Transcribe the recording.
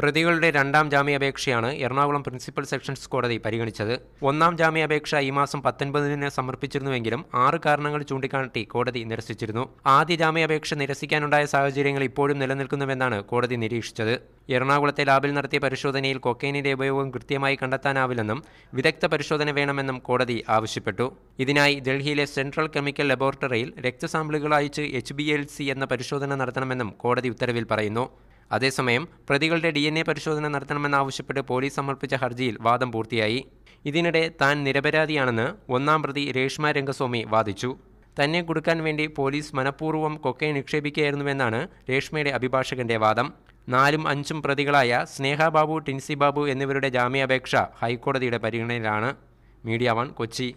പ്രതികളുടെ രണ്ടാം ജാമ്യാപേക്ഷയാണ് Ernakulam principal sessions കോടതി പരിഗണിച്ചത് ഒന്നാം ജാമ്യാപേക്ഷ ഈ മാസം പത്തൊൻപതിന് സമർപ്പിച്ചിരുന്നുവെങ്കിലും ആറ് കാരണങ്ങൾ ചൂണ്ടിക്കാട്ടി കോടതി നിരസിച്ചിരുന്നു ആദ്യ ജാമ്യാപേക്ഷ നിരസിക്കാനുണ്ടായ സാഹചര്യങ്ങൾ ഇപ്പോഴും നിലനിൽക്കുന്നുവെന്നാണ് കോടതി നിരീക്ഷിച്ചത് എറണാകുളത്തെ ലാബിൽ നടത്തിയ പരിശോധനയിൽ കൊക്കൈനിന്റെ ഉപയോഗം കൃത്യമായി കണ്ടെത്താനാവില്ലെന്നും വിദഗ്ധ പരിശോധന വേണമെന്നും കോടതി ആവശ്യപ്പെട്ടു ഇതിനായി ഡൽഹിയിലെ സെൻട്രൽ കെമിക്കൽ ലബോറട്ടറിയിൽ രക്തസാമ്പിളുകൾ അയച്ച് എച്ച് എന്ന പരിശോധന നടത്തണമെന്നും കോടതി ഉത്തരവിൽ പറയുന്നു അതേസമയം പ്രതികളുടെ ഡി എൻ എ പരിശോധന നടത്തണമെന്നാവശ്യപ്പെട്ട് പോലീസ് സമർപ്പിച്ച ഹർജിയിൽ വാദം പൂർത്തിയായി ഇതിനിടെ താൻ നിരപരാധിയാണെന്ന് ഒന്നാം പ്രതി രേഷ്മ രംഗസ്വാമി വാദിച്ചു തന്നെ കൊടുക്കാൻ വേണ്ടി പോലീസ് മനഃപൂർവ്വം കൊക്കെ നിക്ഷേപിക്കുകയായിരുന്നുവെന്നാണ് രേഷ്മയുടെ അഭിഭാഷകന്റെ വാദം നാലും അഞ്ചും പ്രതികളായ സ്നേഹ ബാബു ടിൻസി ബാബു എന്നിവരുടെ ജാമ്യാപേക്ഷ ഹൈക്കോടതിയുടെ പരിഗണനയിലാണ് മീഡിയ വൺ കൊച്ചി